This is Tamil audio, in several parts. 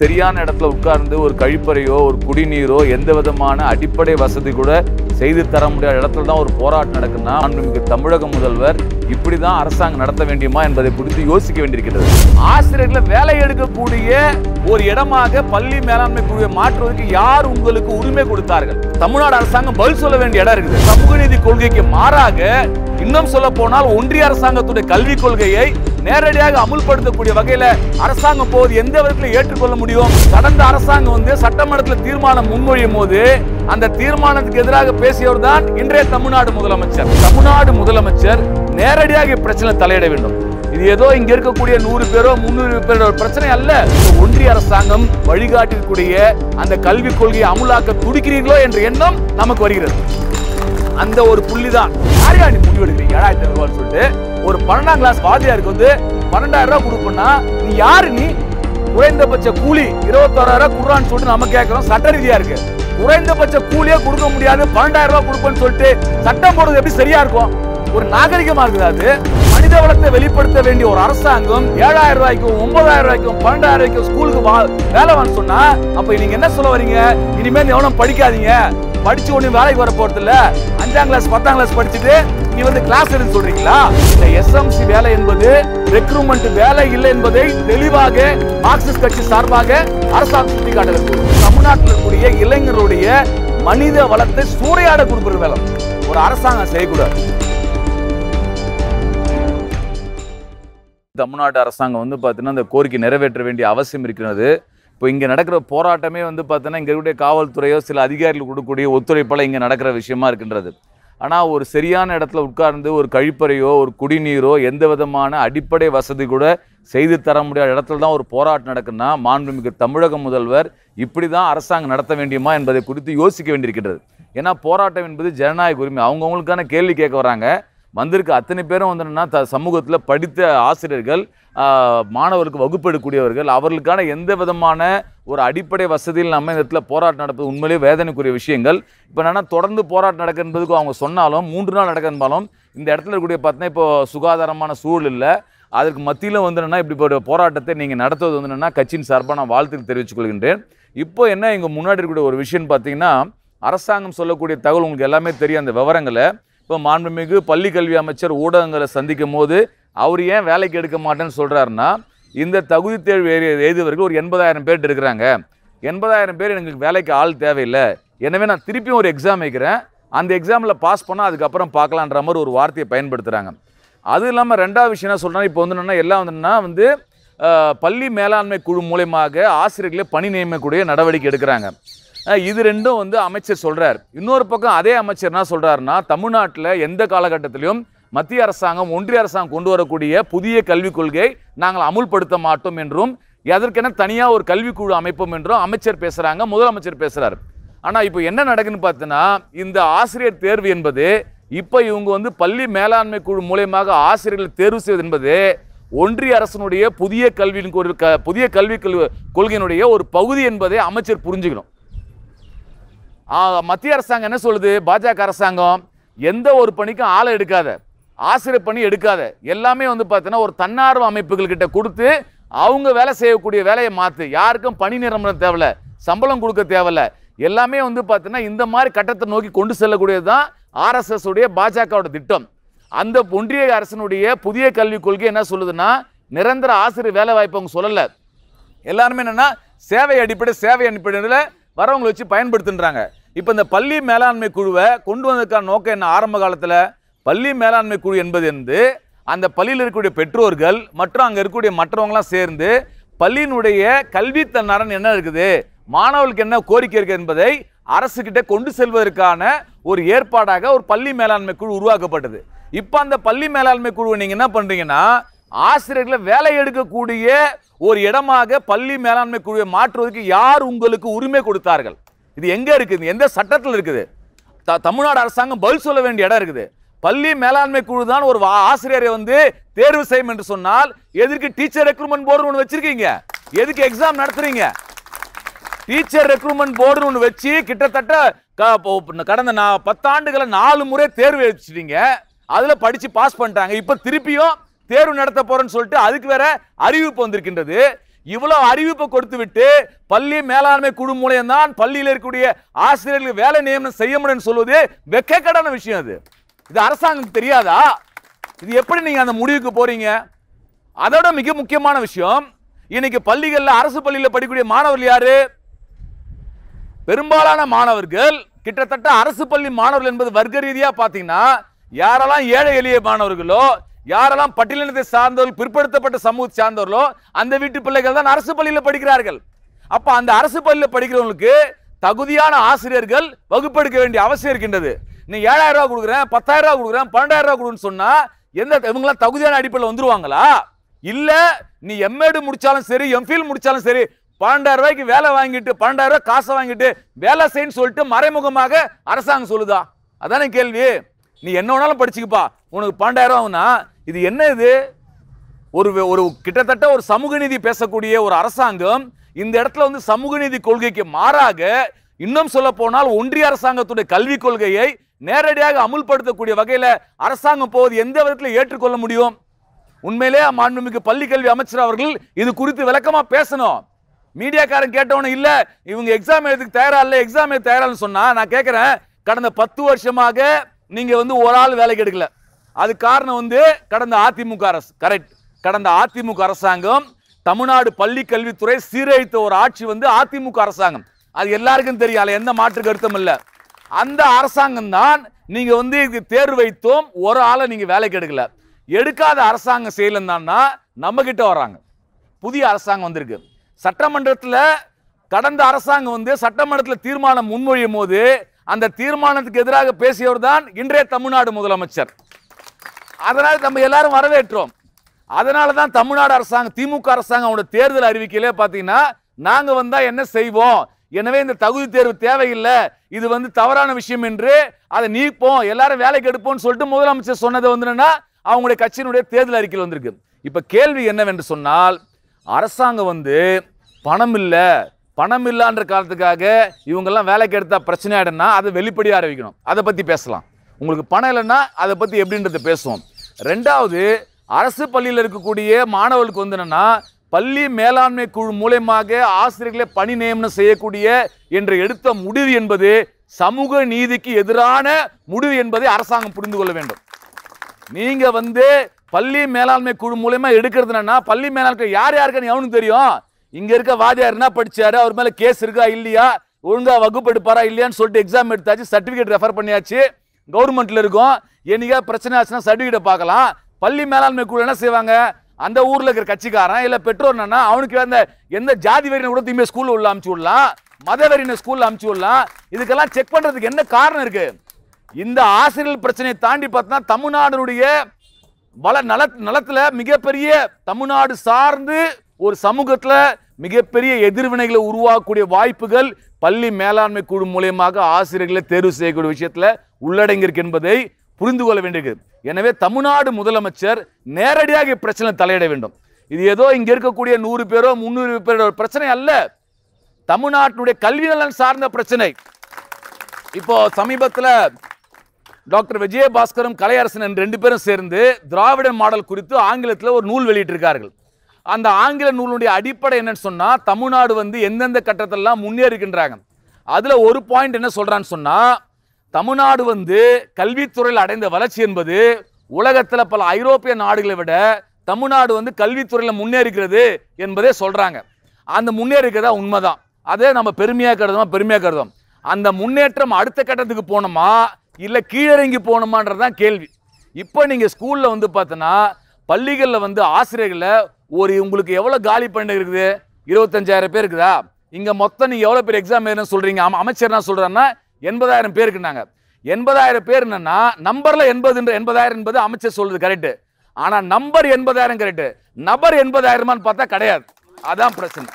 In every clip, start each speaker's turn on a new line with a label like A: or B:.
A: சரியான இடத்துல உட்கார்ந்து ஒரு கழிப்பறையோ ஒரு குடிநீரோ எந்த விதமான அடிப்படை வசதி கூட செய்து தர முடியாத இடத்துல தான் ஒரு போராட்டம் நடக்குன்னா அன்றைக்கு தமிழக முதல்வர் இப்படி தான் அரசாங்கம் நடத்த வேண்டியமா என்பதை குறித்து யோசிக்க வேண்டியிருக்கிறது ஆசிரியர்கள் வேலை எடுக்கக்கூடிய ஒரு இடமாக பள்ளி மேலாண்மை குழுவை மாற்றுவதற்கு யார் உங்களுக்கு உரிமை கொடுத்தார்கள் தமிழ்நாடு அரசாங்கம் பதில் சொல்ல வேண்டிய இடம் இருக்குது சமூக நீதி கொள்கைக்கு மாறாக இன்னும் சொல்ல போனால் ஒன்றிய அரசாங்கத்துடைய கல்விக் கொள்கையை நேரடியாக அமுல்படுத்தக்கூடிய வகையில் அரசாங்கம் போது எந்த விதத்தில் ஏற்றுக்கொள்ள முடியும் கடந்த அரசாங்கம் வந்து சட்டமன்றத்தில் தீர்மானம் முன்மொழியும் போது அந்த தீர்மானத்துக்கு எதிராக பேசியவர் தான் இன்றைய தமிழ்நாடு முதலமைச்சர் தமிழ்நாடு முதலமைச்சர் நேரடியாக பிரச்சனை தலையிட வேண்டும் இது ஏதோ இங்க இருக்கக்கூடிய நூறு பேரோ முன்னூறு பேரோ பிரச்சனை அல்ல ஒன்றிய அரசாங்கம் வழிகாட்டிற்குரிய அந்த கல்விக் கொள்கையை அமுலாக்க துடிக்கிறீர்களோ என்ற எண்ணம் நமக்கு வருகிறது அந்த ஒரு புள்ளிதான் தான் யாரையா நீ முடிவெடுக்கிறீங்க ஏழாயிரத்தி ஐநூறுவான்னு சொல்லிட்டு ஒரு பன்னெண்டாம் கிளாஸ் வாத்தியாருக்கு வந்து பன்னெண்டாயிரம் ரூபாய் கொடுப்போம்னா நீ யாரு நீ குறைந்தபட்ச கூலி இருபத்தோராயிரம் ரூபாய் குடுறான்னு சொல்லிட்டு நம்ம கேட்கறோம் சட்ட ரீதியா இருக்கு குறைந்தபட்ச கூலியே கொடுக்க முடியாது பன்னெண்டாயிரம் ரூபாய் கொடுப்போம்னு சொல்லிட்டு சட்டம் போடுறது எப்படி சரியா இருக்கும் ஒரு நாகரிகமா இருக்குது அது மனித வளத்தை வெளிப்படுத்த வேண்டிய ஒரு அரசாங்கம் ஏழாயிரம் ரூபாய்க்கும் ஒன்பதாயிரம் ரூபாய்க்கும் பன்னெண்டாயிரம் ரூபாய்க்கும் ஸ்கூலுக்கு வேலை வந்து சொன்னா அப்ப நீங்க என்ன சொல்ல வரீங்க இனிமேல் எவனும் படிக்காதீங்க படிச்சு ஒண்ணு வேலைக்கு வர போறது இல்ல அஞ்சாம் கிளாஸ் பத்தாம் கிளாஸ் படிச்சுட்டு நீ வந்து கிளாஸ் எடுத்து சொல்றீங்களா இந்த எஸ்எம்சி வேலை என்பது ரெக்ரூட்மெண்ட் வேலை இல்லை என்பதை தெளிவாக மார்க்சிஸ்ட் கட்சி சார்பாக அரசாங்கம் தமிழ்நாட்டில் இருக்கக்கூடிய மனித வளத்தை சூறையாட கொடுக்குற வேலை ஒரு அரசாங்கம் செய்யக்கூடாது தமிழ்நாடு அரசாங்கம் வந்து பார்த்தீங்கன்னா அந்த கோரிக்கை நிறைவேற்ற வேண்டிய அவசியம் இருக்கிறது இப்போ இங்கே நடக்கிற போராட்டமே வந்து பார்த்தீங்கன்னா இங்கே இருக்கக்கூடிய காவல்துறையோ சில அதிகாரிகள் கொடுக்கக்கூடிய ஒத்துழைப்பால் இங்கே நடக்கிற விஷயமா இருக்கின்றது ஆனால் ஒரு சரியான இடத்துல உட்கார்ந்து ஒரு கழிப்பறையோ ஒரு குடிநீரோ எந்த விதமான அடிப்படை வசதி கூட செய்து தர முடியாத இடத்துல தான் ஒரு போராட்டம் நடக்குன்னா மாண்புமிகு தமிழக முதல்வர் இப்படி தான் அரசாங்கம் நடத்த வேண்டியமா என்பதை குறித்து யோசிக்க வேண்டியிருக்கிறது ஏன்னா போராட்டம் என்பது ஜனநாயக உரிமை அவங்கவுங்களுக்கான கேள்வி கேட்க வராங்க வந்திருக்க அத்தனை பேரும் வந்துன்னா த சமூகத்தில் படித்த ஆசிரியர்கள் மாணவர்களுக்கு வகுப்பு எடுக்கக்கூடியவர்கள் அவர்களுக்கான எந்த விதமான ஒரு அடிப்படை வசதியில் நம்ம இந்த இடத்துல போராட்டம் நடப்பது உண்மையிலேயே வேதனைக்குரிய விஷயங்கள் இப்போ என்னென்னா தொடர்ந்து போராட்டம் நடக்கிறதுக்கு அவங்க சொன்னாலும் மூன்று நாள் நடக்கிறதுனாலும் இந்த இடத்துல இருக்கக்கூடிய பார்த்தீங்கன்னா இப்போ சுகாதாரமான சூழல் இல்லை அதற்கு மத்தியிலும் வந்து என்னென்னா இப்படி போராட்டத்தை நீங்கள் நடத்துவது வந்து என்னென்னா கட்சியின் சார்பாக நான் வாழ்த்துக்கு தெரிவித்துக் கொள்கின்றேன் இப்போ என்ன இங்கே முன்னாடி இருக்கக்கூடிய ஒரு விஷயம்னு பார்த்தீங்கன்னா அரசாங்கம் சொல்லக்கூடிய தகவல் உங்களுக்கு எல்லாமே தெரியும் அந்த விவரங்களை இப்போ மாண்புமிகு பள்ளி கல்வி அமைச்சர் ஊடகங்களை சந்திக்கும் போது அவர் ஏன் வேலைக்கு எடுக்க மாட்டேன்னு சொல்கிறாருன்னா இந்த தகுதி தேர்வு எழுதியவர்கள் ஒரு எண்பதாயிரம் பேர் இருக்கிறாங்க எண்பதாயிரம் பேர் எனக்கு வேலைக்கு ஆள் தேவையில்லை எனவே நான் திருப்பியும் ஒரு எக்ஸாம் வைக்கிறேன் அந்த எக்ஸாமில் பாஸ் பண்ணால் அதுக்கப்புறம் பார்க்கலான்ற மாதிரி ஒரு வார்த்தையை பயன்படுத்துகிறாங்க அது இல்லாமல் ரெண்டாவது விஷயம் என்ன சொல்கிறேன்னா இப்போ வந்து என்னென்னா எல்லாம் வந்துன்னா வந்து பள்ளி மேலாண்மை குழு மூலயமாக ஆசிரியர்களை பணி நியமிக்கக்கூடிய நடவடிக்கை எடுக்கிறாங்க இது ரெண்டும் வந்து அமைச்சர் சொல்கிறார் இன்னொரு பக்கம் அதே அமைச்சர் என்ன சொல்கிறாருன்னா தமிழ்நாட்டில் எந்த காலகட்டத்திலையும் மத்திய அரசாங்கம் ஒன்றிய அரசாங்கம் கொண்டு வரக்கூடிய புதிய கல்விக் கொள்கையை நாங்கள் அமுல்படுத்த மாட்டோம் என்றும் எதற்கென தனியாக ஒரு கல்விக்குழு அமைப்போம் என்றும் அமைச்சர் பேசுகிறாங்க முதலமைச்சர் பேசுகிறார் ஆனால் இப்போ என்ன நடக்குதுன்னு பார்த்தீங்கன்னா இந்த ஆசிரியர் தேர்வு என்பது இப்போ இவங்க வந்து பள்ளி மேலாண்மை குழு மூலயமாக ஆசிரியர்களை தேர்வு செய்வது என்பது ஒன்றிய அரசனுடைய புதிய கல்வியின் புதிய கல்வி கொள்கையினுடைய ஒரு பகுதி என்பதை அமைச்சர் புரிஞ்சுக்கணும் மத்திய அரசாங்கம் என்ன சொல்லுது பாஜக அரசாங்கம் எந்த ஒரு பணிக்கும் ஆளை எடுக்காத ஆசிரியர் பண்ணி எடுக்காத எல்லாமே வந்து பார்த்தீங்கன்னா ஒரு தன்னார்வ அமைப்புகள்கிட்ட கொடுத்து அவங்க வேலை செய்யக்கூடிய வேலையை மாற்று யாருக்கும் பணி நிரம்பரம் தேவையில்ல சம்பளம் கொடுக்க தேவையில்ல எல்லாமே வந்து பார்த்தீங்கன்னா இந்த மாதிரி கட்டத்தை நோக்கி கொண்டு செல்லக்கூடியது தான் ஆர்எஸ்எஸ் உடைய பாஜகவோட திட்டம் அந்த ஒன்றிய அரசனுடைய புதிய கல்விக் கொள்கை என்ன சொல்லுதுன்னா நிரந்தர ஆசிரியர் வேலை வாய்ப்பு அவங்க சொல்லலை எல்லாருமே என்னென்னா சேவை அடிப்படை சேவை அடிப்படையில் வரவங்களை வச்சு பயன்படுத்துன்றாங்க இப்போ இந்த பள்ளி மேலாண்மை குழுவை கொண்டு வந்ததுக்கான நோக்கம் என்ன ஆரம்ப காலத்தில் பள்ளி மேலாண்மை குழு என்பது வந்து அந்த பள்ளியில் இருக்கக்கூடிய பெற்றோர்கள் மற்றும் அங்கே இருக்கக்கூடிய மற்றவங்களாம் சேர்ந்து பள்ளியினுடைய கல்வி தன்னரன் என்ன இருக்குது மாணவர்களுக்கு என்ன கோரிக்கை இருக்குது என்பதை அரசுக்கிட்ட கொண்டு செல்வதற்கான ஒரு ஏற்பாடாக ஒரு பள்ளி மேலாண்மை குழு உருவாக்கப்பட்டது இப்போ அந்த பள்ளி மேலாண்மை குழுவை நீங்கள் என்ன பண்ணுறீங்கன்னா ஆசிரியர்களை வேலை எடுக்கக்கூடிய ஒரு இடமாக பள்ளி மேலாண்மை குழுவை மாற்றுவதற்கு யார் உங்களுக்கு உரிமை கொடுத்தார்கள் இது எங்கே இருக்குது எந்த சட்டத்தில் இருக்குது த தமிழ்நாடு அரசாங்கம் பதில் சொல்ல வேண்டிய இடம் இருக்குது பள்ளி மேலாண்மை குழு தான் ஒரு ஆசிரியரை வந்து தேர்வு செய்யும் என்று சொன்னால் எதற்கு டீச்சர் ரெக்ரூட்மெண்ட் போர்டு ஒன்று வச்சிருக்கீங்க எதுக்கு எக்ஸாம் நடத்துறீங்க டீச்சர் ரெக்ரூட்மெண்ட் போர்டு ஒன்று வச்சு கிட்டத்தட்ட கடந்த நான் பத்தாண்டுகளை நாலு முறை தேர்வு வச்சுட்டீங்க அதில் படித்து பாஸ் பண்ணிட்டாங்க இப்போ திருப்பியும் தேர்வு நடத்த போகிறேன்னு சொல்லிட்டு அதுக்கு வேற அறிவிப்பு வந்திருக்கின்றது இவ்வளோ அறிவிப்பை கொடுத்து விட்டு பள்ளி மேலாண்மை குழு மூலயம்தான் பள்ளியில் இருக்கக்கூடிய ஆசிரியர்களுக்கு வேலை நியமனம் செய்ய முடியும்னு சொல்வது வெக்கக்கடான விஷயம் அது இது அரசாங்கம் தெரியாதா இது எப்படி நீங்கள் அந்த முடிவுக்கு போகிறீங்க அதோட மிக முக்கியமான விஷயம் இன்னைக்கு பள்ளிகளில் அரசு பள்ளியில் படிக்கக்கூடிய மாணவர்கள் யார் பெரும்பாலான மாணவர்கள் கிட்டத்தட்ட அரசு பள்ளி மாணவர்கள் என்பது வர்க்க ரீதியாக பார்த்தீங்கன்னா யாரெல்லாம் ஏழை எளிய மாணவர்களோ யாரெல்லாம் பட்டியலினத்தை சார்ந்தவர்கள் பிற்படுத்தப்பட்ட சமூக சார்ந்தவர்களோ அந்த வீட்டு பிள்ளைகள் தான் அரசு பள்ளியில் படிக்கிறார்கள் அப்போ அந்த அரசு பள்ளியில் படிக்கிறவங்களுக்கு தகுதியான ஆசிரியர்கள் வகுப்பெடுக்க வேண்டிய அவசியம் இருக்கின்றது நீ ஏழாயிரம் ரூபா கொடுக்குறேன் பத்தாயிரம் ரூபா கொடுக்குறேன் பன்னெண்டாயிரம் ரூபா கொடுன்னு சொன்னா எந்த இவங்களாம் தகுதியான அடிப்படையில் வந்துருவாங்களா இல்ல நீ எம்ஏடு முடிச்சாலும் சரி எம்ஃபில் முடிச்சாலும் சரி பன்னெண்டாயிரம் ரூபாய்க்கு வேலை வாங்கிட்டு பன்னெண்டாயிரம் ரூபாய் காசை வாங்கிட்டு வேலை செய்யன்னு சொல்லிட்டு மறைமுகமாக அரசாங்கம் சொல்லுதா அதானே கேள்வி நீ என்ன வேணாலும் படிச்சுக்கப்பா உனக்கு பன்னெண்டாயிரம் ஆகுனா இது என்ன இது ஒரு ஒரு கிட்டத்தட்ட ஒரு சமூக நீதி பேசக்கூடிய ஒரு அரசாங்கம் இந்த இடத்துல வந்து சமூக நீதி கொள்கைக்கு மாறாக இன்னும் சொல்ல போனால் ஒன்றிய அரசாங்கத்துடைய கல்விக் கொள்கையை நேரடியாக அமுல்படுத்தக்கூடிய வகையில் அரசாங்கம் போவது எந்த விதத்தில் ஏற்றுக்கொள்ள முடியும் உண்மையிலே மாண்புமிகு பள்ளி கல்வி அமைச்சர் அவர்கள் இது குறித்து விளக்கமாக பேசணும் மீடியாக்காரன் கேட்டவனும் இல்லை இவங்க எக்ஸாம் எழுதுக்கு தயாரா இல்லை எக்ஸாம் எழுது தயாரான்னு சொன்னால் நான் கேட்குறேன் கடந்த பத்து வருஷமாக நீங்கள் வந்து ஒரு ஆள் வேலைக்கு எடுக்கல அது காரணம் வந்து கடந்த அதிமுக அரசு கரெக்ட் கடந்த அதிமுக அரசாங்கம் தமிழ்நாடு பள்ளி கல்வித்துறை சீரழித்த ஒரு ஆட்சி வந்து அதிமுக அரசாங்கம் அது எல்லாருக்கும் தெரியாது எந்த மாற்று கருத்தும் இல்லை அந்த அரசாங்கம் தான் நீங்கள் வந்து தேர்வு வைத்தோம் ஒரு ஆளை நீங்கள் வேலைக்கு எடுக்கல எடுக்காத அரசாங்கம் செய்யலன்னா நம்மக்கிட்ட வராங்க புதிய அரசாங்கம் வந்திருக்கு சட்டமன்றத்தில் கடந்த அரசாங்கம் வந்து சட்டமன்றத்தில் தீர்மானம் முன்மொழியும் போது அந்த தீர்மானத்துக்கு எதிராக பேசியவர் தான் இன்றைய தமிழ்நாடு முதலமைச்சர் அதனால் நம்ம எல்லாரும் வரவேற்றோம் அதனால தான் தமிழ்நாடு அரசாங்கம் திமுக அரசாங்கம் அவனோட தேர்தல் அறிவிக்கையிலே பார்த்தீங்கன்னா நாங்கள் வந்தால் என்ன செய்வோம் எனவே இந்த தகுதி தேர்வு தேவையில்லை இது வந்து தவறான விஷயம் என்று அதை நீப்போம் எல்லாரும் வேலைக்கு எடுப்போம்னு சொல்லிட்டு முதலமைச்சர் சொன்னது வந்துன்னா அவங்களுடைய கட்சியினுடைய தேர்தல் அறிக்கையில் வந்திருக்கு இப்போ கேள்வி என்னவென்று சொன்னால் அரசாங்கம் வந்து பணம் இல்லை பணம் இல்லான்ற காலத்துக்காக இவங்கெல்லாம் வேலைக்கு எடுத்தால் பிரச்சனை ஆகிடும்னா அதை வெளிப்படையாக அறிவிக்கணும் அதை பற்றி பேசலாம் உங்களுக்கு பணம் இல்லைன்னா அதை பற்றி எப்படின்றத பேசுவோம் ரெண்டாவது அரசு பள்ளியில் இருக்கக்கூடிய மாணவர்களுக்கு வந்து என்னென்னா பள்ளி மேலாண்மை குழு மூலயமாக ஆசிரியர்களை பணி நியமனம் செய்யக்கூடிய என்று எடுத்த முடிவு என்பது சமூக நீதிக்கு எதிரான முடிவு என்பதை அரசாங்கம் புரிந்து கொள்ள வேண்டும் நீங்க வந்து பள்ளி மேலாண்மை குழு மூலயமா எடுக்கிறது பள்ளி மேலாண்மை யார் யாருக்குன்னு தெரியும் இங்க இருக்க வாதியார் என்ன படிச்சாரு அவர் மேல கேஸ் இருக்கா இல்லையா ஒழுங்கா வகுப்பு எடுப்பாரா இல்லையான்னு சொல்லிட்டு எக்ஸாம் எடுத்தாச்சு சர்டிஃபிகேட் ரெஃபர் பண்ணியாச்சு கவர்மெண்ட்ல இருக்கும் என்னைக்கா பிரச்சனை ஆச்சுன்னா சர்டிஃபிகேட்டை பார்க்கலாம் பள்ளி மேலாண்மை குழு என்ன செய்வாங்க அந்த ஊரில் இருக்கிற கட்சிக்காரன் இல்லை என்னன்னா அவனுக்கு அந்த எந்த ஜாதி வரின கூட திரும்பி ஸ்கூலில் உள்ள அமுச்சு விடலாம் மத வெறின ஸ்கூலில் அமுச்சு விடலாம் இதுக்கெல்லாம் செக் பண்ணுறதுக்கு என்ன காரணம் இருக்குது இந்த ஆசிரியர் பிரச்சனையை தாண்டி பார்த்தோன்னா தமிழ்நாடுடைய வள நல நலத்தில் மிகப்பெரிய தமிழ்நாடு சார்ந்து ஒரு சமூகத்தில் மிகப்பெரிய எதிர்வினைகளை உருவாக்கக்கூடிய வாய்ப்புகள் பள்ளி மேலாண்மை குழு மூலியமாக ஆசிரியர்களை தேர்வு செய்யக்கூடிய விஷயத்தில் உள்ளடங்கியிருக்கு என்பதை புரிந்து கொள்ள வேண்டியது எனவே தமிழ்நாடு முதலமைச்சர் நேரடியாக இப்பிரச்சனை தலையிட வேண்டும் இது ஏதோ இங்கே இருக்கக்கூடிய நூறு பேரோ முந்நூறு பேரோ பிரச்சனை அல்ல தமிழ்நாட்டினுடைய கல்வி நலன் சார்ந்த பிரச்சனை இப்போ சமீபத்தில் டாக்டர் விஜயபாஸ்கரும் கலையரசன் என்று ரெண்டு பேரும் சேர்ந்து திராவிட மாடல் குறித்து ஆங்கிலத்தில் ஒரு நூல் வெளியிட்டிருக்கார்கள் அந்த ஆங்கில நூலுடைய அடிப்படை என்னன்னு சொன்னால் தமிழ்நாடு வந்து எந்தெந்த கட்டத்திலலாம் முன்னேறுகின்றாங்க அதில் ஒரு பாயிண்ட் என்ன சொல்கிறான்னு சொன்னால் தமிழ்நாடு வந்து கல்வித்துறையில் அடைந்த வளர்ச்சி என்பது உலகத்தில் பல ஐரோப்பிய நாடுகளை விட தமிழ்நாடு வந்து கல்வித்துறையில் முன்னேறிக்கிறது என்பதே சொல்கிறாங்க அந்த முன்னேறிக்கிறதா உண்மைதான் அதே நம்ம பெருமையாக கருதோம் பெருமையாக கருதோம் அந்த முன்னேற்றம் அடுத்த கட்டத்துக்கு போனோமா இல்லை கீழறங்கி போகணுமான்றது தான் கேள்வி இப்போ நீங்கள் ஸ்கூலில் வந்து பார்த்தோன்னா பள்ளிகளில் வந்து ஆசிரியர்களை ஒரு உங்களுக்கு எவ்வளோ காலி பணியிடம் இருக்குது இருபத்தஞ்சாயிரம் பேர் இருக்குதா இங்கே மொத்தம் நீங்கள் எவ்வளோ பேர் எக்ஸாம் எழுதுன்னு சொல்கிறீங்க அமைச்சர் நான் சொல்கிறேன்னா எண்பதாயிரம் பேருக்குனாங்க எண்பதாயிரம் பேர் என்னன்னா நம்பர்ல எண்பது எண்பதாயிரம் என்பது அமைச்சர் சொல்றது கரெக்டு ஆனா நம்பர் எண்பதாயிரம் கரெக்டு நபர் எண்பதாயிரமான்னு பார்த்தா கிடையாது அதான் பிரச்சனை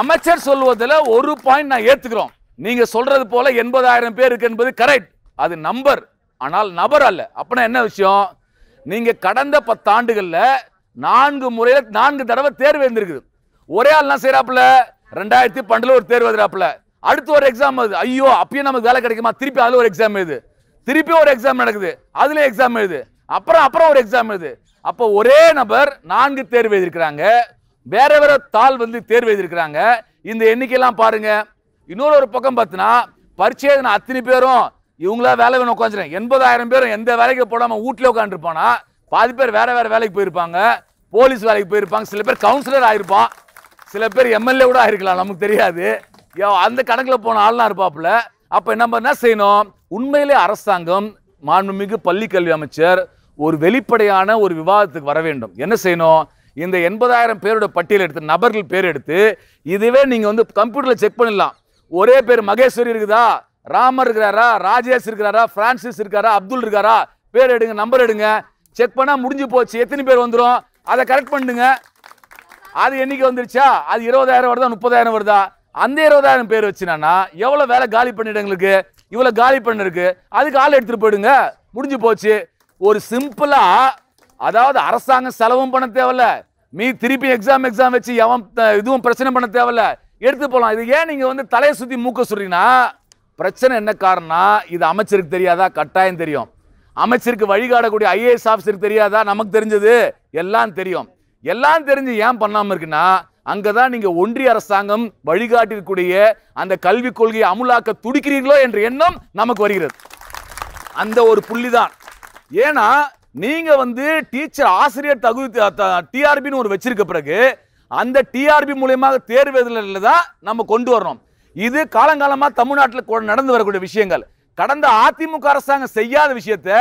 A: அமைச்சர் சொல்வதில் ஒரு பாயிண்ட் நான் ஏத்துக்கிறோம் நீங்க சொல்றது போல எண்பதாயிரம் பேர் இருக்கு என்பது கரெக்ட் அது நம்பர் ஆனால் நபர் அல்ல அப்படின்னா என்ன விஷயம் நீங்க கடந்த பத்தாண்டுகள்ல நான்கு முறையில் நான்கு தடவை தேர்வு எழுந்திருக்குது ஒரே ஆள்லாம் செய்கிறாப்புல ரெண்டாயிரத்தி பன்னெண்டுல ஒரு தேர்வு எழுதுறாப்புல அடுத்து ஒரு எக்ஸாம் அது ஐயோ அப்பயும் நமக்கு வேலை கிடைக்குமா திருப்பி அதில் ஒரு எக்ஸாம் எழுது திருப்பி ஒரு எக்ஸாம் நடக்குது அதுல எக்ஸாம் எழுது அப்புறம் அப்புறம் ஒரு எக்ஸாம் எழுது அப்போ ஒரே நபர் நான்கு தேர்வு எழுதியிருக்கிறாங்க வேற வேற தாள் வந்து தேர்வு எழுதியிருக்கிறாங்க இந்த எண்ணிக்கையெல்லாம் பாருங்க இன்னொரு ஒரு பக்கம் பார்த்தீங்கன்னா பரிச்சேதனை எழுதின அத்தனை பேரும் இவங்களா வேலை வேணும் உட்காந்துறேன் எண்பதாயிரம் பேரும் எந்த வேலைக்கு போடாமல் வீட்டில் உட்காந்துருப்பானா பாதி பேர் வேற வேற வேலைக்கு போயிருப்பாங்க போலீஸ் வேலைக்கு போயிருப்பாங்க சில பேர் கவுன்சிலர் ஆயிருப்பான் சில பேர் எம்எல்ஏ கூட ஆயிருக்கலாம் நமக்கு தெரியாது அந்த கணக்கில் போன ஆள்லாம் இருப்பாப்புல அப்போ நம்ம என்ன செய்யணும் உண்மையிலே அரசாங்கம் மாண்புமிகு பள்ளி கல்வி அமைச்சர் ஒரு வெளிப்படையான ஒரு விவாதத்துக்கு வர வேண்டும் என்ன செய்யணும் இந்த எண்பதாயிரம் பேரோட பட்டியல் எடுத்து நபர்கள் பேர் எடுத்து இதுவே நீங்கள் வந்து கம்ப்யூட்டரில் செக் பண்ணிடலாம் ஒரே பேர் மகேஸ்வரி இருக்குதா ராமர் இருக்கிறாரா ராஜேஷ் இருக்கிறாரா பிரான்சிஸ் இருக்காரா அப்துல் இருக்காரா பேர் எடுங்க நம்பர் எடுங்க செக் பண்ணால் முடிஞ்சு போச்சு எத்தனை பேர் வந்துடும் அதை கரெக்ட் பண்ணுங்க அது என்னைக்கு வந்துருச்சா அது இருபதாயிரம் வருதா முப்பதாயிரம் வருதா அந்த இருபதாயிரம் பேர் வச்சுனா எவ்வளோ வேலை காலி பண்ணிடுங்களுக்கு எங்களுக்கு இவ்வளோ காலி பண்ணிருக்கு அதுக்கு ஆள் எடுத்துகிட்டு போயிடுங்க முடிஞ்சு போச்சு ஒரு சிம்பிளாக அதாவது அரசாங்கம் செலவும் பண்ண தேவையில்ல மீ திருப்பி எக்ஸாம் எக்ஸாம் வச்சு எவன் இதுவும் பிரச்சனை பண்ண தேவையில்ல எடுத்து போகலாம் இது ஏன் நீங்கள் வந்து தலையை சுற்றி மூக்க சொல்கிறீங்கன்னா பிரச்சனை என்ன காரணம்னா இது அமைச்சருக்கு தெரியாதா கட்டாயம் தெரியும் அமைச்சருக்கு வழிகாடக்கூடிய ஐஏஎஸ் ஆஃபீஸருக்கு தெரியாதா நமக்கு தெரிஞ்சது எல்லாம் தெரியும் எல்லாம் தெரிஞ்சு ஏன் பண்ணாமல் இருக்குன்னா அங்கே தான் நீங்கள் ஒன்றிய அரசாங்கம் வழிகாட்டிருக்கூடிய அந்த கல்விக் கொள்கையை அமுலாக்க துடிக்கிறீர்களோ என்ற எண்ணம் நமக்கு வருகிறது அந்த ஒரு புள்ளி தான் ஏன்னா நீங்கள் வந்து டீச்சர் ஆசிரியர் தகுதி டிஆர்பின்னு ஒரு வச்சிருக்க பிறகு அந்த டிஆர்பி மூலியமாக தேர்வு தான் நம்ம கொண்டு வரணும் இது காலங்காலமாக தமிழ்நாட்டில் நடந்து வரக்கூடிய விஷயங்கள் கடந்த அதிமுக அரசாங்கம் செய்யாத விஷயத்த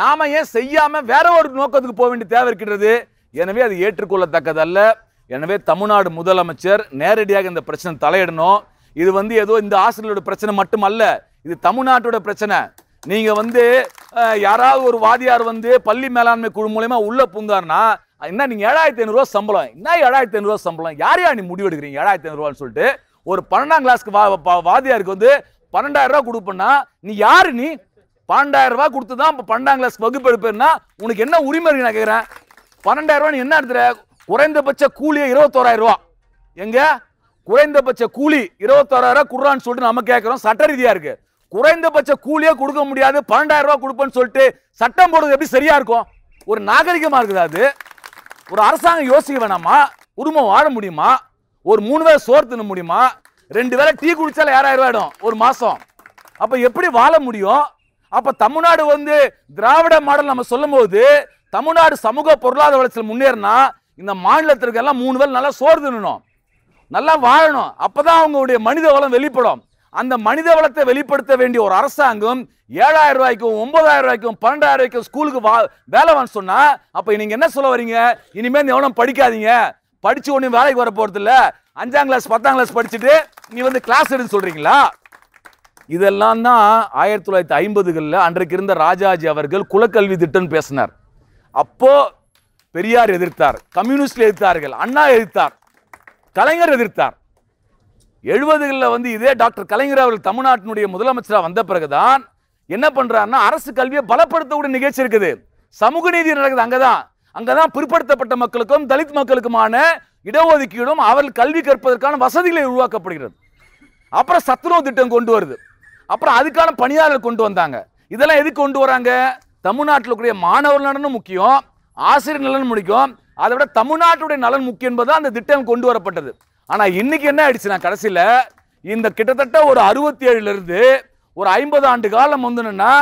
A: நாம ஏன் செய்யாம வேற ஒரு நோக்கத்துக்கு போக வேண்டிய தேவை இருக்கின்றது எனவே அது ஏற்றுக்கொள்ளத்தக்கதல்ல எனவே தமிழ்நாடு முதலமைச்சர் நேரடியாக இந்த பிரச்சனை தலையிடணும் இது வந்து ஏதோ இந்த ஆசிரியரோட பிரச்சனை மட்டுமல்ல இது தமிழ்நாட்டோட பிரச்சனை நீங்கள் வந்து யாராவது ஒரு வாதியார் வந்து பள்ளி மேலாண்மை குழு மூலயமா உள்ளே பூங்கார்னா என்ன நீங்கள் ஏழாயிரத்தி ஐநூறுரூவா சம்பளம் என்ன ஏழாயிரத்தி ஐநூறுரூவா சம்பளம் யார் யார் நீ முடிவு எடுக்கிறீங்க ஏழாயிரத்தி ஐநூறுரூவான்னு சொல்லிட்டு ஒரு பன்னெண்டாம் கிளாஸ்க்கு வா வாதியாருக்கு வந்து பன்னெண்டாயிரம் ரூபா நீ யாரு நீ பன்னெண்டாயிரம் ரூபா கொடுத்து தான் இப்போ பன்னெண்டாம் கிளாஸ் வகுப்பு எடுப்பேன்னா உனக்கு என்ன உரிமை இருக்கு நான் கேட்குறேன் பன்னெண்டாயிரம் ரூபா நீ என்ன எடுத்துற குறைந்தபட்ச கூலி இருபத்தோராயிரம் ரூபா எங்க குறைந்தபட்ச கூலி இருபத்தோராயிரம் குடுறான்னு சொல்லிட்டு நம்ம கேட்குறோம் சட்ட ரீதியாக இருக்கு குறைந்தபட்ச கூலியே கொடுக்க முடியாது பன்னெண்டாயிரம் ரூபா கொடுப்பேன்னு சொல்லிட்டு சட்டம் போடுறது எப்படி சரியா இருக்கும் ஒரு நாகரிகமாக இருக்குது அது ஒரு அரசாங்கம் யோசிக்க வேணாமா குடும்பம் வாழ முடியுமா ஒரு மூணு வேலை சோறு தின முடியுமா ரெண்டு வேலை டீ குடிச்சாலும் ஏழாயிரம் ரூபாய் ஆயிடும் ஒரு மாதம் அப்போ எப்படி வாழ முடியும் அப்போ தமிழ்நாடு வந்து திராவிட மாடல் நம்ம சொல்லும் போது தமிழ்நாடு சமூக பொருளாதார வளர்ச்சியில் முன்னேறினா இந்த மாநிலத்திற்கு எல்லாம் மூணு வேலை நல்லா சோறு தின்னணும் நல்லா வாழணும் அப்போ தான் அவங்களுடைய மனித வளம் வெளிப்படும் அந்த மனித வளத்தை வெளிப்படுத்த வேண்டிய ஒரு அரசாங்கம் ஏழாயிரம் ரூபாய்க்கும் ஒன்பதாயிரம் ரூபாய்க்கும் பன்னெண்டாயிரம் ரூபாய்க்கும் ஸ்கூலுக்கு வா வேலை வந்து சொன்னால் அப்போ நீங்கள் என்ன சொல்ல வரீங்க இனிமேல் இந்த எவனும் படிக்காதீங்க படித்து ஒன்றும் வேலைக்கு வர போகிறது இல்லை அஞ்சாம் கிளாஸ் பத்தாம் கிளாஸ் படிச்சுட்டு நீ வந்து கிளாஸ் எடுத்து சொல்கிறீங்களா இதெல்லாம் தான் ஆயிரத்தி தொள்ளாயிரத்தி ஐம்பதுகளில் அன்றைக்கு இருந்த ராஜாஜி அவர்கள் குலக்கல்வி திட்டம் பேசினார் அப்போது பெரியார் எதிர்த்தார் கம்யூனிஸ்ட் எதிர்த்தார்கள் அண்ணா எதிர்த்தார் கலைஞர் எதிர்த்தார் எழுபதுகளில் வந்து இதே டாக்டர் கலைஞர் அவர்கள் தமிழ்நாட்டினுடைய முதலமைச்சராக வந்த பிறகுதான் என்ன பண்ணுறாருன்னா அரசு கல்வியை பலப்படுத்தக்கூடிய நிகழ்ச்சி இருக்குது சமூக நீதி நடக்குது அங்கே தான் அங்கே தான் பிற்படுத்தப்பட்ட மக்களுக்கும் தலித் மக்களுக்குமான இடஒதுக்கீடும் அவர்கள் கல்வி கற்பதற்கான வசதிகளை உருவாக்கப்படுகிறது அப்புறம் சத்துணவு திட்டம் கொண்டு வருது அப்புறம் அதுக்கான பணியாளர்கள் கொண்டு வந்தாங்க இதெல்லாம் எதுக்கு கொண்டு வராங்க தமிழ்நாட்டில் கூடிய மாணவர்கள் முக்கியம் ஆசிரியர் நலன் முடிக்கும் அதை விட தமிழ்நாட்டுடைய நலன் முக்கியம் என்பது அந்த திட்டம் கொண்டு வரப்பட்டது ஆனால் இன்னைக்கு என்ன ஆயிடுச்சு நான் கடைசியில் இந்த கிட்டத்தட்ட ஒரு அறுபத்தி ஏழுலேருந்து ஒரு ஐம்பது ஆண்டு காலம் வந்துன்னா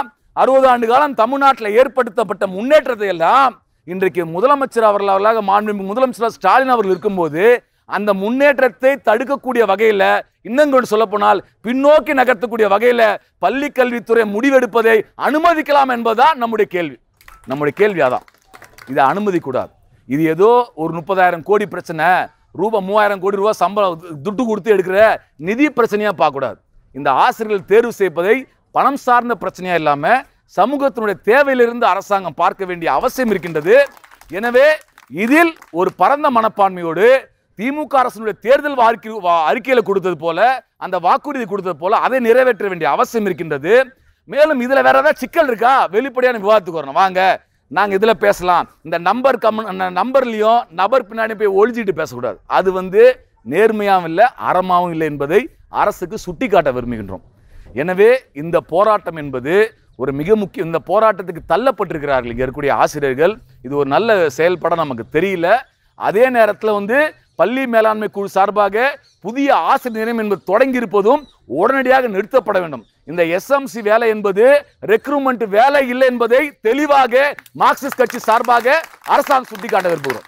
A: அறுபது ஆண்டு காலம் தமிழ்நாட்டில் ஏற்படுத்தப்பட்ட முன்னேற்றத்தை எல்லாம் இன்றைக்கு முதலமைச்சர் அவர்களாக மாண்பு முதலமைச்சர் ஸ்டாலின் அவர்கள் இருக்கும்போது அந்த முன்னேற்றத்தை தடுக்கக்கூடிய வகையில் இன்னங்கொண்டு சொல்லப்போனால் பின்னோக்கி நகர்த்தக்கூடிய வகையில் பள்ளி கல்வித்துறை முடிவெடுப்பதை அனுமதிக்கலாம் என்பதுதான் நம்முடைய கேள்வி நம்முடைய கேள்வி அதான் இதை அனுமதி கூடாது இது ஏதோ ஒரு முப்பதாயிரம் கோடி பிரச்சனை ரூபா மூவாயிரம் கோடி ரூபா சம்பளம் துட்டு கொடுத்து எடுக்கிற நிதி பிரச்சனையாக பார்க்கக்கூடாது இந்த ஆசிரியர்கள் தேர்வு செய்வதை பணம் சார்ந்த பிரச்சனையாக இல்லாமல் சமூகத்தினுடைய தேவையிலிருந்து அரசாங்கம் பார்க்க வேண்டிய அவசியம் இருக்கின்றது எனவே இதில் ஒரு பரந்த மனப்பான்மையோடு திமுக அரசனுடைய தேர்தல் வாழ்க்கை அறிக்கையில் கொடுத்தது போல அந்த வாக்குறுதி கொடுத்தது போல அதை நிறைவேற்ற வேண்டிய அவசியம் இருக்கின்றது மேலும் இதில் வேற ஏதாவது சிக்கல் இருக்கா வெளிப்படையான விவாதத்துக்கு வரணும் வாங்க நாங்கள் இதில் பேசலாம் இந்த நம்பர் கம் நம்பர்லேயும் நபர் பின்னாடி போய் ஒழிஞ்சிட்டு பேசக்கூடாது அது வந்து நேர்மையாகவும் இல்லை அறமாகவும் இல்லை என்பதை அரசுக்கு சுட்டி காட்ட விரும்புகின்றோம் எனவே இந்த போராட்டம் என்பது ஒரு மிக முக்கிய இந்த போராட்டத்துக்கு தள்ளப்பட்டிருக்கிறார்கள் இங்கே இருக்கக்கூடிய ஆசிரியர்கள் இது ஒரு நல்ல செயல்பட நமக்கு தெரியல அதே நேரத்தில் வந்து பள்ளி மேலாண்மை குழு சார்பாக புதிய ஆசிரியர் நிலையம் என்பது தொடங்கியிருப்பதும் உடனடியாக நிறுத்தப்பட வேண்டும் இந்த எஸ்எம்சி வேலை என்பது ரெக்ரூட்மெண்ட் வேலை இல்லை என்பதை தெளிவாக மார்க்சிஸ்ட் கட்சி சார்பாக அரசாங்கம் காட்ட விரும்புகிறோம்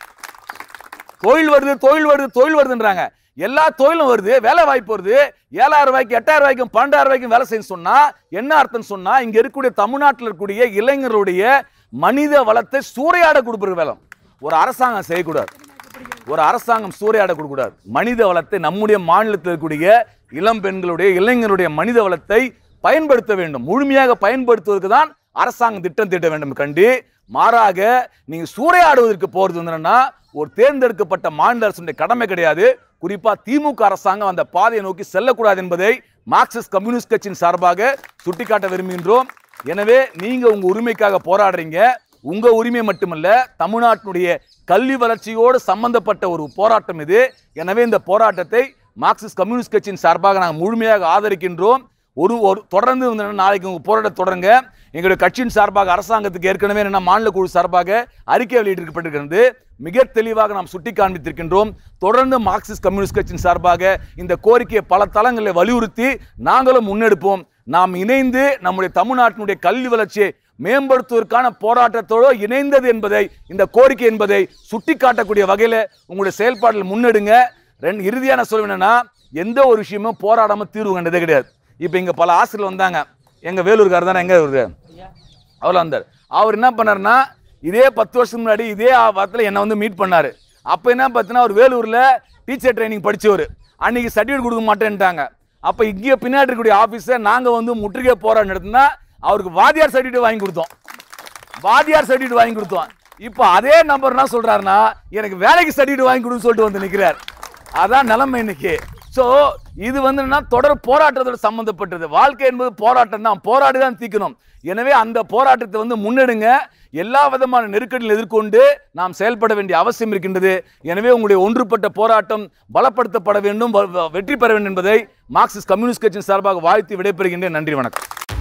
A: தொழில் வருது தொழில் வருது தொழில் வருதுன்றாங்க எல்லா தொழிலும் வருது வேலை வாய்ப்பு வருது ஏழாயிரம் ரூபாய்க்கு எட்டாயிரம் ரூபாய்க்கும் பன்னெண்டாயிரம் ரூபாய்க்கும் வேலை செய்யணும் சொன்னால் என்ன அர்த்தம் சொன்னால் இங்கே இருக்கக்கூடிய தமிழ்நாட்டில் இருக்கக்கூடிய இளைஞருடைய மனித வளத்தை சூறையாட கொடுப்பது வேலை ஒரு அரசாங்கம் செய்யக்கூடாது ஒரு அரசாங்கம் சூறையாட கொடுக்கூடாது மனித வளத்தை நம்முடைய மாநிலத்தில் இருக்கக்கூடிய இளம் பெண்களுடைய இளைஞருடைய மனித வளத்தை பயன்படுத்த வேண்டும் முழுமையாக பயன்படுத்துவதற்கு தான் அரசாங்கம் திட்டம் திட்ட வேண்டும் கண்டு மாறாக நீங்கள் சூறையாடுவதற்கு போகிறது என்னன்னா ஒரு தேர்ந்தெடுக்கப்பட்ட மாநில அரசுடைய கடமை கிடையாது குறிப்பாக திமுக அரசாங்கம் அந்த பாதையை நோக்கி செல்லக்கூடாது என்பதை மார்க்சிஸ்ட் கம்யூனிஸ்ட் கட்சியின் சார்பாக சுட்டிக்காட்ட விரும்புகின்றோம் எனவே நீங்கள் உங்கள் உரிமைக்காக போராடுறீங்க உங்கள் உரிமை மட்டுமல்ல தமிழ்நாட்டினுடைய கல்வி வளர்ச்சியோடு சம்பந்தப்பட்ட ஒரு போராட்டம் இது எனவே இந்த போராட்டத்தை மார்க்சிஸ்ட் கம்யூனிஸ்ட் கட்சியின் சார்பாக நாங்கள் முழுமையாக ஆதரிக்கின்றோம் ஒரு ஒரு தொடர்ந்து வந்து நாளைக்கு உங்கள் போராட்ட தொடருங்க எங்களுடைய கட்சியின் சார்பாக அரசாங்கத்துக்கு ஏற்கனவே என்னென்ன மாநில குழு சார்பாக அறிக்கை வெளியிட்டிருக்கப்பட்டிருக்கிறது மிக தெளிவாக நாம் சுட்டி காண்பித்திருக்கின்றோம் தொடர்ந்து மார்க்சிஸ்ட் கம்யூனிஸ்ட் கட்சியின் சார்பாக இந்த கோரிக்கையை பல தளங்களை வலியுறுத்தி நாங்களும் முன்னெடுப்போம் நாம் இணைந்து நம்முடைய தமிழ்நாட்டினுடைய கல்வி வளர்ச்சியை மேம்படுத்துவதற்கான போராட்டத்தோடு இணைந்தது என்பதை இந்த கோரிக்கை என்பதை சுட்டி காட்டக்கூடிய வகையில் உங்களுடைய செயல்பாடுகள் முன்னெடுங்க ரெண்டு இறுதியான சொல்ல என்னென்னா எந்த ஒரு விஷயமும் போராடாமல் தீர்வு கண்டதே கிடையாது இப்போ இங்கே பல ஆசிரியர் வந்தாங்க எங்கள் வேலூர்கார் தானே எங்கே இருக்கு அவ்வளோ வந்தார் அவர் என்ன பண்ணார்னா இதே பத்து வருஷத்துக்கு முன்னாடி இதே வாரத்தில் என்னை வந்து மீட் பண்ணார் அப்போ என்ன பார்த்தீங்கன்னா அவர் வேலூரில் டீச்சர் ட்ரைனிங் படித்தவர் அன்றைக்கி சர்டிஃபிகேட் கொடுக்க மாட்டேன்ட்டாங்க அப்போ இங்கே பின்னாடி இருக்கக்கூடிய ஆஃபீஸை நாங்கள் வந்து முற்றுகை போராட்டம் நடத்தினா அவருக்கு வாதியார் சர்டிஃபிகேட் வாங்கி கொடுத்தோம் வாதியார் சர்டிஃபிகேட் வாங்கி கொடுத்தோம் இப்போ அதே நம்பர் என்ன சொல்கிறாருன்னா எனக்கு வேலைக்கு சர்டிஃபிகேட் வாங்கி கொடுன்னு சொல்லிட்டு வந்து நிற்கிறார் அதான் நிலைமை இன்னைக்கு ஸோ இது வந்து தொடர் போராட்டத்தோடு சம்மந்தப்பட்டது வாழ்க்கை என்பது போராட்டம் தான் போராடி தான் தீக்கணும் எனவே அந்த போராட்டத்தை வந்து முன்னெடுங்க எல்லா விதமான நெருக்கடியில் எதிர்கொண்டு நாம் செயல்பட வேண்டிய அவசியம் இருக்கின்றது எனவே உங்களுடைய ஒன்றுபட்ட போராட்டம் பலப்படுத்தப்பட வேண்டும் வெற்றி பெற வேண்டும் என்பதை மார்க்சிஸ்ட் கம்யூனிஸ்ட் கட்சியின் சார்பாக வாழ்த்து விடைபெறுகின்றேன் நன்றி வணக்கம்